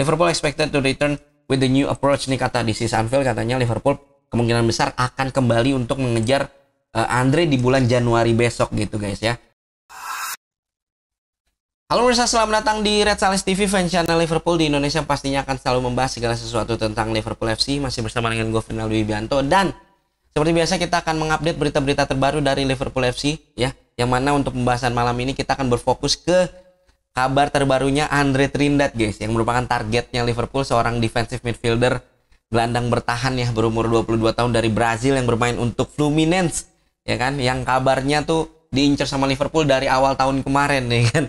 Liverpool expected to return with the new approach nih kata di Sis Anfield katanya Liverpool kemungkinan besar akan kembali untuk mengejar uh, Andre di bulan Januari besok gitu guys ya. Halo pemirsa, selamat datang di Red Sales TV, fan channel Liverpool di Indonesia pastinya akan selalu membahas segala sesuatu tentang Liverpool FC. Masih bersama dengan gue, Final Bianto Dan seperti biasa kita akan mengupdate berita-berita terbaru dari Liverpool FC ya. Yang mana untuk pembahasan malam ini kita akan berfokus ke kabar terbarunya Andre Trindad, guys yang merupakan targetnya Liverpool seorang defensive midfielder gelandang bertahan ya berumur 22 tahun dari Brazil yang bermain untuk Fluminense ya kan yang kabarnya tuh diincar sama Liverpool dari awal tahun kemarin nih ya kan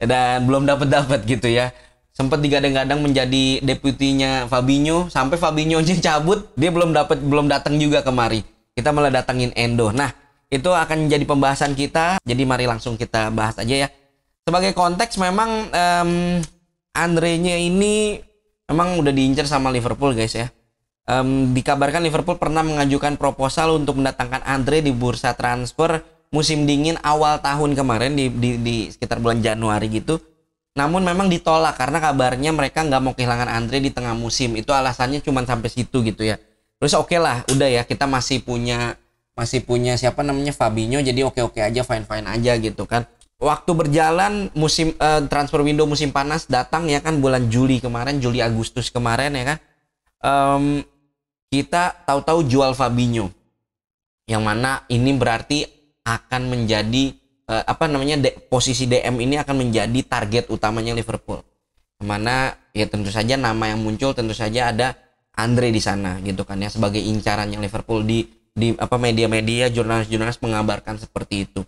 dan belum dapat dapat gitu ya sempat digadang-gadang menjadi deputinya Fabinho sampai Fabinho nya cabut dia belum dapat belum datang juga kemari kita malah datangin Endo nah itu akan jadi pembahasan kita jadi mari langsung kita bahas aja ya sebagai konteks memang um, Andre-nya ini memang udah diincar sama Liverpool guys ya. Um, dikabarkan Liverpool pernah mengajukan proposal untuk mendatangkan Andre di bursa transfer musim dingin awal tahun kemarin di, di, di sekitar bulan Januari gitu. Namun memang ditolak karena kabarnya mereka nggak mau kehilangan Andre di tengah musim. Itu alasannya cuma sampai situ gitu ya. Terus oke okay lah, udah ya kita masih punya masih punya siapa namanya Fabinho jadi oke-oke okay -okay aja fine-fine aja gitu kan waktu berjalan musim uh, transfer window musim panas datang ya kan bulan Juli kemarin Juli Agustus kemarin ya kan um, kita tahu-tahu jual Fabinho yang mana ini berarti akan menjadi uh, apa namanya de, posisi DM ini akan menjadi target utamanya Liverpool yang mana ya tentu saja nama yang muncul tentu saja ada Andre di sana gitu kan ya sebagai incaran yang Liverpool di di apa media-media jurnalis-jurnalis mengabarkan seperti itu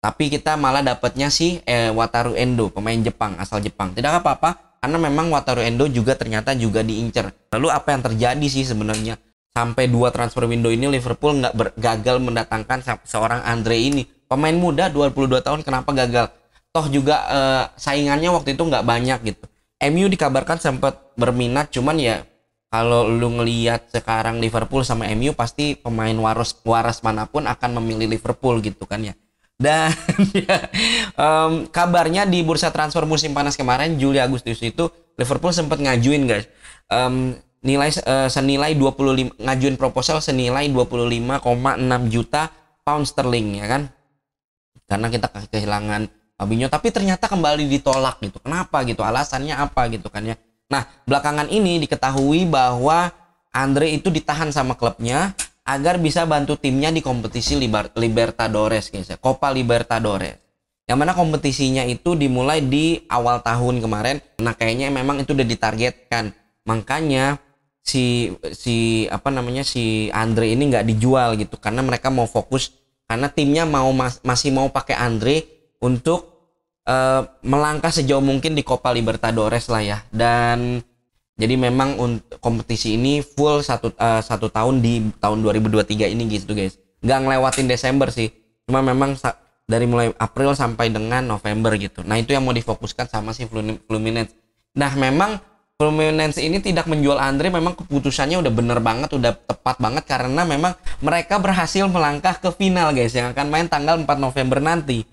tapi kita malah dapatnya sih eh, Wataru Endo pemain Jepang asal Jepang tidak apa-apa karena memang Wataru Endo juga ternyata juga diincer lalu apa yang terjadi sih sebenarnya sampai dua transfer window ini Liverpool nggak gagal mendatangkan seorang Andre ini pemain muda 22 tahun kenapa gagal toh juga eh, saingannya waktu itu nggak banyak gitu MU dikabarkan sempat berminat cuman ya kalau lu ngelihat sekarang Liverpool sama MU pasti pemain waras waras manapun akan memilih Liverpool gitu kan ya dan ya, um, kabarnya di bursa transfer musim panas kemarin Juli Agustus itu Liverpool sempat ngajuin guys. Um, nilai uh, senilai 25 ngajuin proposal senilai 25,6 juta pound sterling ya kan. Karena kita kehilangan Fabinho tapi ternyata kembali ditolak gitu. Kenapa gitu? Alasannya apa gitu kan ya. Nah, belakangan ini diketahui bahwa Andre itu ditahan sama klubnya agar bisa bantu timnya di kompetisi Liber Libertadores guys ya, Copa Libertadores. Yang mana kompetisinya itu dimulai di awal tahun kemarin. Nah, kayaknya memang itu udah ditargetkan. Makanya si si apa namanya si Andre ini nggak dijual gitu karena mereka mau fokus karena timnya mau mas, masih mau pakai Andre untuk uh, melangkah sejauh mungkin di Copa Libertadores lah ya. Dan jadi memang kompetisi ini full satu uh, satu tahun di tahun 2023 ini gitu guys. Nggak ngelewatin Desember sih. Cuma memang dari mulai April sampai dengan November gitu. Nah itu yang mau difokuskan sama si Fluminense. Nah memang Fluminense ini tidak menjual Andre memang keputusannya udah bener banget, udah tepat banget karena memang mereka berhasil melangkah ke final guys yang akan main tanggal 4 November nanti.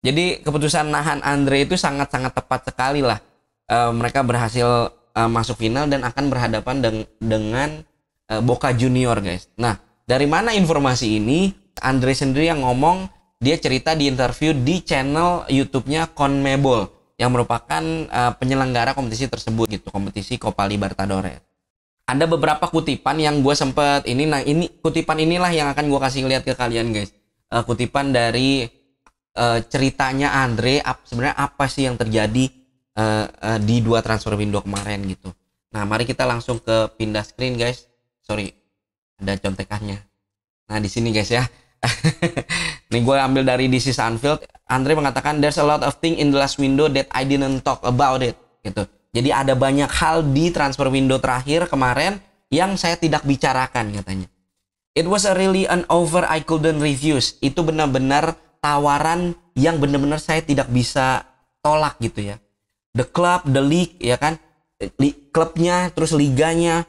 Jadi keputusan nahan Andre itu sangat-sangat tepat sekali lah. Uh, mereka berhasil uh, masuk final dan akan berhadapan deng dengan uh, Boca Junior guys. Nah dari mana informasi ini? Andre sendiri yang ngomong dia cerita di interview di channel YouTube-nya CONMEBOL yang merupakan uh, penyelenggara kompetisi tersebut gitu, kompetisi Copa Libertadores. Ada beberapa kutipan yang gue sempet ini, nah ini kutipan inilah yang akan gue kasih lihat ke kalian guys. Uh, kutipan dari uh, ceritanya Andre, ap, sebenarnya apa sih yang terjadi uh, uh, di dua transfer window kemarin gitu. Nah, mari kita langsung ke pindah screen guys. Sorry, ada contekannya. Nah, di sini guys ya. Ini gue ambil dari DC Sunfield. Andre mengatakan there's a lot of thing in the last window that I didn't talk about it gitu. Jadi ada banyak hal di transfer window terakhir kemarin yang saya tidak bicarakan katanya. It was a really an over I couldn't refuse. Itu benar-benar tawaran yang benar-benar saya tidak bisa tolak gitu ya the club, the league ya kan, klubnya, terus liganya,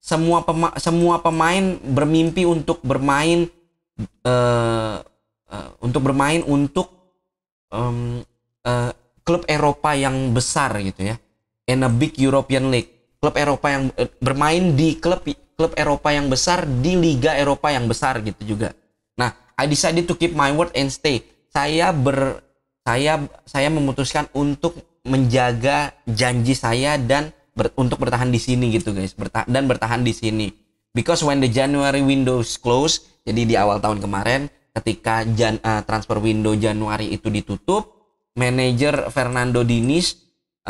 semua pema semua pemain bermimpi untuk bermain uh, uh, untuk bermain untuk um, uh, klub Eropa yang besar gitu ya, in a big European league, klub Eropa yang uh, bermain di klub klub Eropa yang besar di liga Eropa yang besar gitu juga. Nah, I decided to keep my word and stay. Saya ber saya saya memutuskan untuk menjaga janji saya dan ber, untuk bertahan di sini gitu guys berta, dan bertahan di sini because when the January windows close jadi di awal tahun kemarin ketika jan, uh, transfer window Januari itu ditutup manajer Fernando Diniz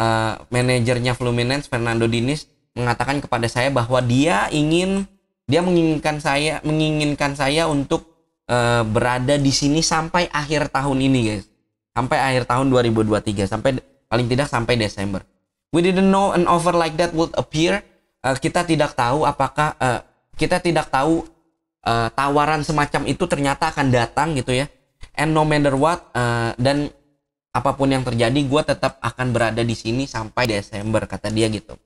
uh, manajernya Fluminense Fernando Diniz mengatakan kepada saya bahwa dia ingin dia menginginkan saya menginginkan saya untuk uh, berada di sini sampai akhir tahun ini guys sampai akhir tahun 2023 sampai paling tidak sampai Desember. We didn't know an offer like that would appear. Uh, kita tidak tahu apakah uh, kita tidak tahu uh, tawaran semacam itu ternyata akan datang gitu ya. And no matter what uh, dan apapun yang terjadi, gue tetap akan berada di sini sampai Desember kata dia gitu.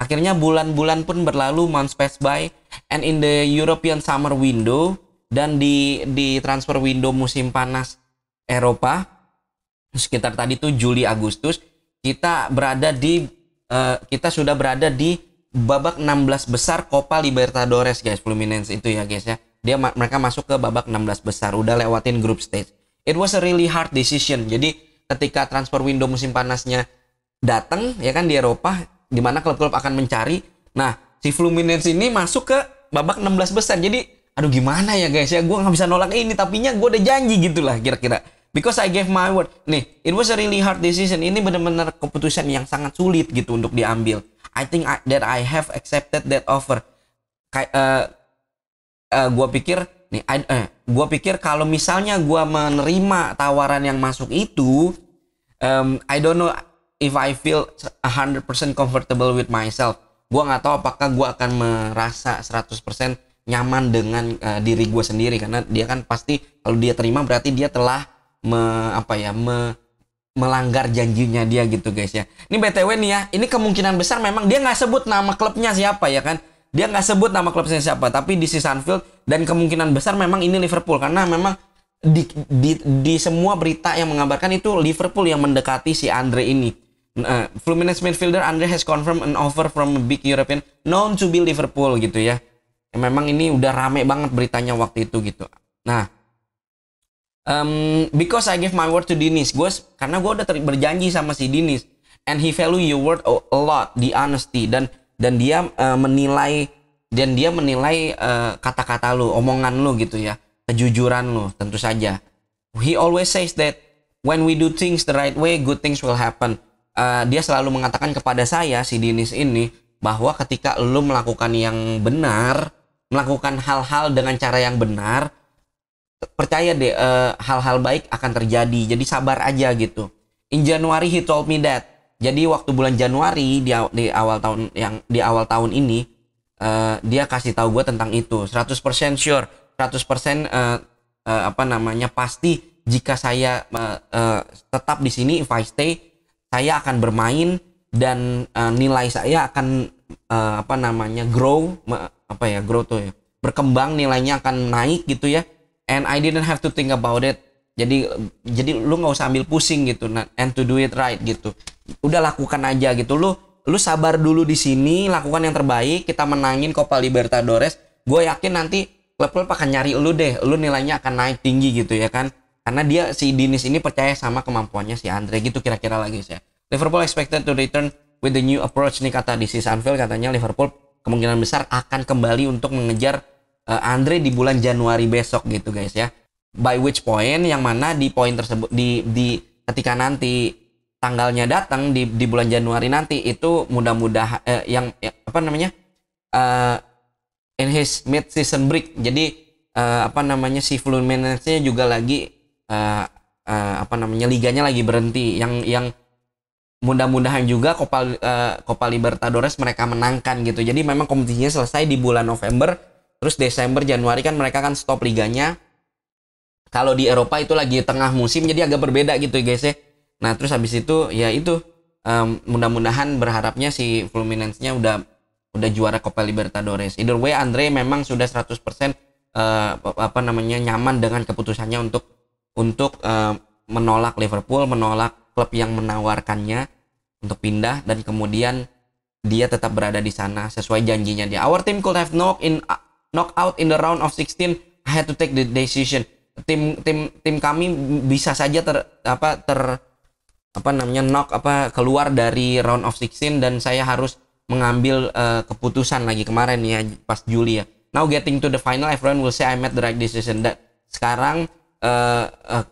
Akhirnya bulan-bulan pun berlalu, months pass by, and in the European summer window dan di di transfer window musim panas Eropa sekitar tadi tuh Juli Agustus kita berada di uh, kita sudah berada di babak 16 besar Copa Libertadores guys Fluminense itu ya guys ya dia mereka masuk ke babak 16 besar udah lewatin group stage it was a really hard decision jadi ketika transfer window musim panasnya datang ya kan di Eropa di mana klub-klub akan mencari nah si Fluminense ini masuk ke babak 16 besar jadi aduh gimana ya guys ya gue nggak bisa nolak ini tapinya gue udah janji gitulah kira-kira because I gave my word nih it was a really hard decision ini benar-benar keputusan yang sangat sulit gitu untuk diambil I think I, that I have accepted that offer uh, eh, uh, eh, gue pikir nih I, uh, eh, gue pikir kalau misalnya gue menerima tawaran yang masuk itu um, I don't know if I feel 100% comfortable with myself Gua nggak tahu apakah gue akan merasa 100% nyaman dengan uh, diri gue sendiri karena dia kan pasti kalau dia terima berarti dia telah me, apa ya me, melanggar janjinya dia gitu guys ya. Ini btw nih ya, ini kemungkinan besar memang dia nggak sebut nama klubnya siapa ya kan. Dia nggak sebut nama klubnya siapa, tapi di si Sunfield dan kemungkinan besar memang ini Liverpool karena memang di, di, di semua berita yang mengabarkan itu Liverpool yang mendekati si Andre ini. Uh, Fluminense midfielder Andre has confirmed an offer from a big European known to be Liverpool gitu ya. Memang ini udah rame banget beritanya waktu itu gitu. Nah, um, because I give my word to Dinis gue karena gue udah ter- berjanji sama si Dinis and he value your word a lot the honesty dan dan dia uh, menilai dan dia menilai kata e, kata-kata lu omongan lu gitu ya kejujuran lu tentu saja he always says that when we do things the right way good things will happen uh, dia selalu mengatakan kepada saya si Dinis ini bahwa ketika lu melakukan yang benar melakukan hal-hal dengan cara yang benar percaya deh eh, hal-hal uh, baik akan terjadi. Jadi sabar aja gitu. In januari he told me that. Jadi waktu bulan Januari di, di awal tahun yang di awal tahun ini uh, dia kasih tahu gue tentang itu. 100% sure, 100% uh, uh, apa namanya pasti jika saya uh, uh, tetap di sini if I stay saya akan bermain dan uh, nilai saya akan uh, apa namanya grow apa ya grow tuh ya berkembang nilainya akan naik gitu ya and I didn't have to think about it jadi jadi lu nggak usah ambil pusing gitu and to do it right gitu udah lakukan aja gitu lu lu sabar dulu di sini lakukan yang terbaik kita menangin Copa Libertadores gue yakin nanti klub-klub akan nyari lu deh lu nilainya akan naik tinggi gitu ya kan karena dia si Dinis ini percaya sama kemampuannya si Andre gitu kira-kira lagi ya. Liverpool expected to return with the new approach nih kata di Anfield katanya Liverpool kemungkinan besar akan kembali untuk mengejar uh, Andre di bulan Januari besok gitu guys ya. By which point yang mana di poin tersebut di di ketika nanti tanggalnya datang di di bulan Januari nanti itu mudah-mudahan eh, yang ya, apa namanya? Uh, in his mid season break. Jadi uh, apa namanya si Fluminense juga lagi uh, uh, apa namanya liganya lagi berhenti yang yang mudah-mudahan juga Copa uh, Copa Libertadores mereka menangkan gitu. Jadi memang kompetisinya selesai di bulan November Terus Desember Januari kan mereka kan stop liganya. Kalau di Eropa itu lagi tengah musim jadi agak berbeda gitu ya guys ya. Nah, terus habis itu ya itu um, mudah-mudahan berharapnya si Fluminense-nya udah udah juara Copa Libertadores. Either way Andre memang sudah 100% uh, eh, apa namanya nyaman dengan keputusannya untuk untuk uh, menolak Liverpool, menolak klub yang menawarkannya untuk pindah dan kemudian dia tetap berada di sana sesuai janjinya dia. Our team could have no in knockout in the round of 16 I had to take the decision tim tim tim kami bisa saja ter apa ter apa namanya knock apa keluar dari round of 16 dan saya harus mengambil uh, keputusan lagi kemarin ya pas Juli ya. Now getting to the final everyone will say I made the right decision. That sekarang uh, uh,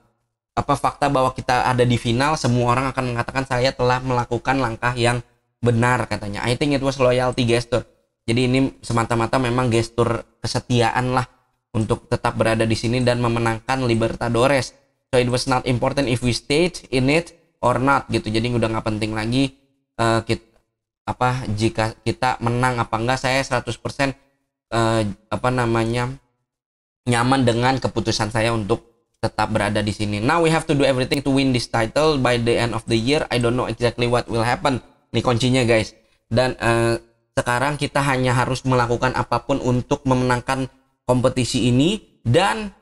apa fakta bahwa kita ada di final semua orang akan mengatakan saya telah melakukan langkah yang benar katanya. I think it was loyalty gesture. Jadi ini semata-mata memang gestur kesetiaan lah untuk tetap berada di sini dan memenangkan Libertadores. So it was not important if we stayed in it or not gitu. Jadi udah nggak penting lagi uh, eh, kita, apa jika kita menang apa enggak saya 100% uh, eh, apa namanya nyaman dengan keputusan saya untuk tetap berada di sini. Now we have to do everything to win this title by the end of the year. I don't know exactly what will happen. Ini kuncinya guys. Dan uh, sekarang kita hanya harus melakukan apapun untuk memenangkan kompetisi ini dan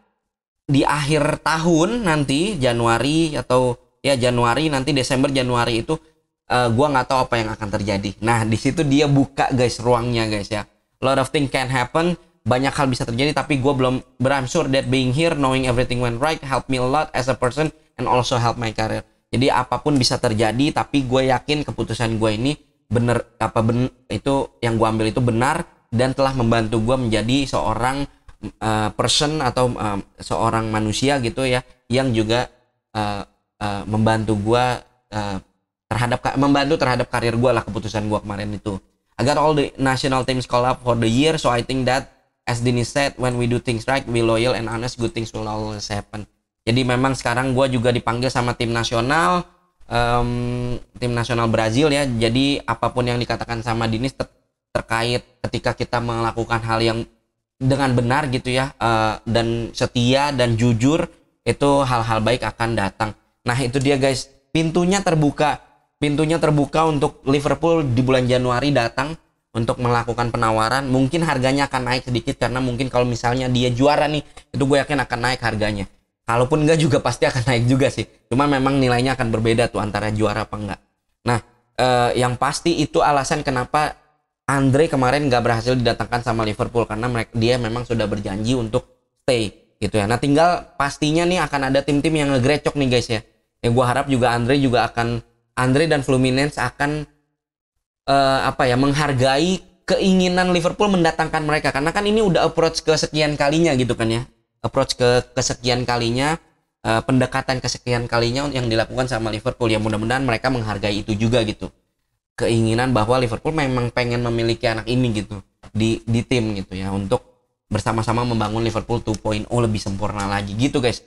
di akhir tahun nanti Januari atau ya Januari nanti Desember Januari itu uh, gua nggak tahu apa yang akan terjadi. Nah, di situ dia buka guys ruangnya guys ya. Lot of things can happen, banyak hal bisa terjadi tapi gue belum but I'm sure that being here knowing everything went right help me a lot as a person and also help my career. Jadi apapun bisa terjadi tapi gue yakin keputusan gue ini bener apa ben, itu yang gue ambil itu benar dan telah membantu gue menjadi seorang uh, person atau uh, seorang manusia gitu ya yang juga uh, uh, membantu gue uh, terhadap membantu terhadap karir gue lah keputusan gue kemarin itu agar all the national teams call up for the year so I think that as Dini said when we do things right we loyal and honest good things will always happen jadi memang sekarang gue juga dipanggil sama tim nasional um, tim nasional Brazil ya. Jadi apapun yang dikatakan sama Dinis ter terkait ketika kita melakukan hal yang dengan benar gitu ya uh, dan setia dan jujur itu hal-hal baik akan datang. Nah itu dia guys pintunya terbuka pintunya terbuka untuk Liverpool di bulan Januari datang untuk melakukan penawaran mungkin harganya akan naik sedikit karena mungkin kalau misalnya dia juara nih itu gue yakin akan naik harganya kalaupun enggak juga pasti akan naik juga sih. Cuman memang nilainya akan berbeda tuh antara juara apa enggak. Nah, eh, yang pasti itu alasan kenapa Andre kemarin nggak berhasil didatangkan sama Liverpool karena mereka, dia memang sudah berjanji untuk stay gitu ya. Nah, tinggal pastinya nih akan ada tim-tim yang ngegrecok nih guys ya. Ya gua harap juga Andre juga akan Andre dan Fluminense akan eh, apa ya menghargai keinginan Liverpool mendatangkan mereka karena kan ini udah approach ke sekian kalinya gitu kan ya approach ke kesekian kalinya uh, pendekatan kesekian kalinya yang dilakukan sama Liverpool ya mudah-mudahan mereka menghargai itu juga gitu keinginan bahwa Liverpool memang pengen memiliki anak ini gitu di di tim gitu ya untuk bersama-sama membangun Liverpool 2.0 lebih sempurna lagi gitu guys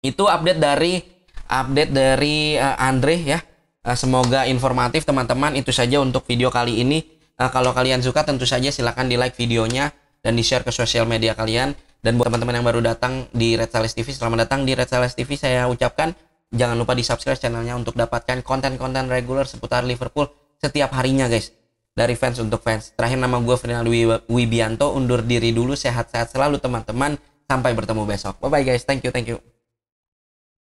itu update dari update dari uh, Andre ya uh, semoga informatif teman-teman itu saja untuk video kali ini uh, kalau kalian suka tentu saja silahkan di like videonya dan di share ke sosial media kalian dan buat teman-teman yang baru datang di Red Sales TV, selamat datang di Red Sales TV. Saya ucapkan jangan lupa di subscribe channelnya untuk dapatkan konten-konten reguler seputar Liverpool setiap harinya guys. Dari fans untuk fans. Terakhir nama gue Fernando Wibianto undur diri dulu. Sehat-sehat selalu teman-teman. Sampai bertemu besok. Bye-bye guys. Thank you, thank you.